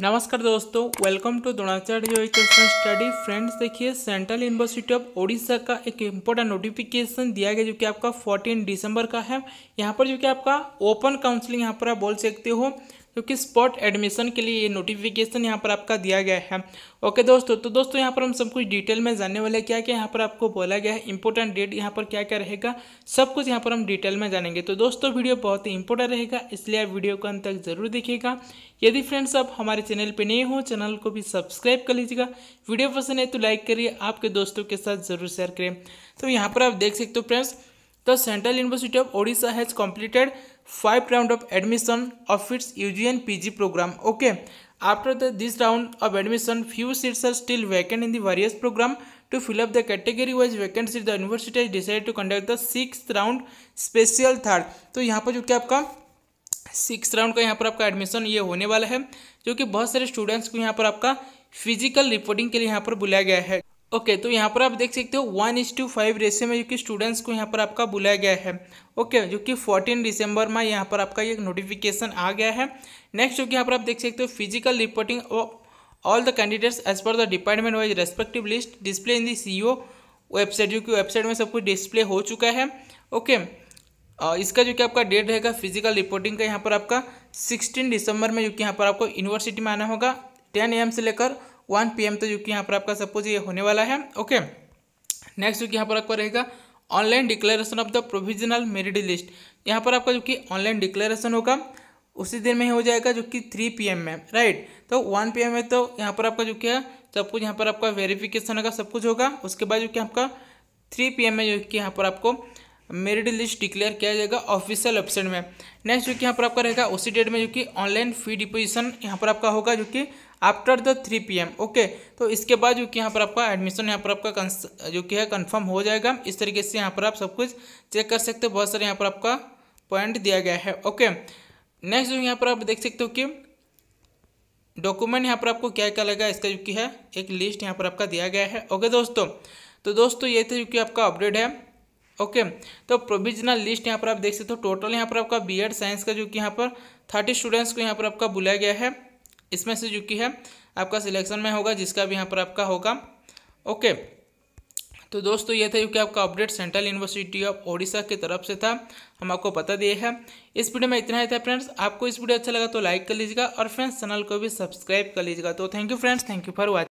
नमस्कार दोस्तों welcome to Dronacharya education study friends देखिए सेंट्रल यूनिवर्सिटी ऑफ ओडिशा का एक इम्पोर्टेंट नोटिफिकेशन दिया गया जो कि आपका 14 दिसंबर का है यहाँ पर जो कि आपका ओपन काउंसलिंग यहाँ पर आप बोल सकते हो क्योंकि स्पॉट एडमिशन के लिए ये नोटिफिकेशन यहाँ पर आपका दिया गया है ओके दोस्तों तो दोस्तों यहाँ पर हम सब कुछ डिटेल में जानने वाले क्या क्या यहाँ पर आपको बोला गया है इंपॉर्टेंट डेट यहाँ पर क्या क्या रहेगा सब कुछ यहाँ पर हम डिटेल में जानेंगे तो दोस्तों वीडियो बहुत ही इंपॉर्टेंट रहेगा इसलिए आप वीडियो को अंत तक जरूर देखिएगा यदि फ्रेंड्स आप हमारे चैनल पर नहीं हो चैनल को भी सब्सक्राइब कर लीजिएगा वीडियो पसंद है तो लाइक करिए आपके दोस्तों के साथ जरूर शेयर करें तो यहाँ पर आप देख सकते हो friends the central university of Odisha has completed five round of admission of its U G and P G program okay after the this round of admission few seats are still vacant in various program to fill up the category wise vacancy the university is decide to conduct the six round special third तो यहाँ पर जो कि आपका six round का यहाँ पर आपका एडमिशन ये होने वाला है जो कि बहुत सारे स्टूडेंट्स को यहाँ पर आपका फिजिकल रिपोर्टिंग के लिए यहाँ पर बुलाया गया है ओके okay, तो यहाँ पर आप देख सकते हो वन इज टू फाइव रेसे में जो कि स्टूडेंट्स को यहाँ पर आपका बुलाया गया है ओके okay, जो कि फोर्टीन दिसंबर में यहाँ पर आपका एक नोटिफिकेशन आ गया है नेक्स्ट जो कि यहाँ पर आप देख सकते हो physical reporting all the candidates as per the department wise respective list display in the C website जो कि वेबसाइट में सब कुछ डिस्प्ले हो चुका है ओके okay, इसका जो कि आपका डेट रहेगा फिजिकल रिपोर्टिंग का यहाँ पर आपका सिक्सटीन दिसंबर में जो कि यहाँ पर आपको यूनिवर्सिटी में आना होगा टेन एम से लेकर वन पी तो जो कि यहाँ पर आपका सपोज ये होने वाला है ओके नेक्स्ट जो कि यहाँ पर आपका रहेगा online declaration of the provisional merit list यहाँ पर आपका जो कि ऑनलाइन डिक्लेरेशन होगा उसी दिन में ही हो जाएगा जो कि थ्री पी में राइट तो वन पी में तो यहाँ पर आपका जो कि है सब कुछ यहाँ पर आपका वेरिफिकेशन होगा सब कुछ होगा उसके बाद जो कि आपका थ्री पी में जो कि यहाँ पर आपको मेरिट लिस्ट डिक्लेयर किया जाएगा ऑफिशियल वेबसाइट में नेक्स्ट जो कि यहाँ पर आपका रहेगा उसी डेट में जो कि ऑनलाइन फी डिपोजिशन यहाँ पर आपका होगा जो कि after the three P M okay तो इसके बाद जो कि यहाँ पर आपका एडमिशन यहाँ पर आपका जो कि है कन्फर्म हो जाएगा इस तरीके से यहाँ पर आप सब कुछ चेक कर सकते हो बहुत सारे यहाँ पर आपका पॉइंट दिया गया है ओके नेक्स्ट जो यहाँ पर आप देख सकते हो कि डॉक्यूमेंट यहाँ पर आपको क्या क्या लगेगा इसका जो कि है एक लिस्ट यहाँ पर आपका दिया गया है ओके दोस्तों तो दोस्तों ये थे जो कि आपका अपडेट है ओके तो प्रोविजनल लिस्ट यहाँ पर आप देख सकते हो टोटल यहाँ पर आपका बीएड साइंस का जो कि यहाँ पर थर्टी स्टूडेंट्स को यहाँ पर आपका बुलाया गया है इसमें से जो कि है आपका सिलेक्शन में होगा जिसका भी यहाँ पर आपका होगा ओके तो दोस्तों ये था क्योंकि आपका update central university of Odisha की तरफ से था हम आपको बता दिए हैं इस वीडियो में इतना ही था फ्रेंड्स आपको इस वीडियो अच्छा लगा तो लाइक कर लीजिएगा और फ्रेंड्स चैनल को भी सब्सक्राइब कर लीजिएगा तो thank you friends thank you for watching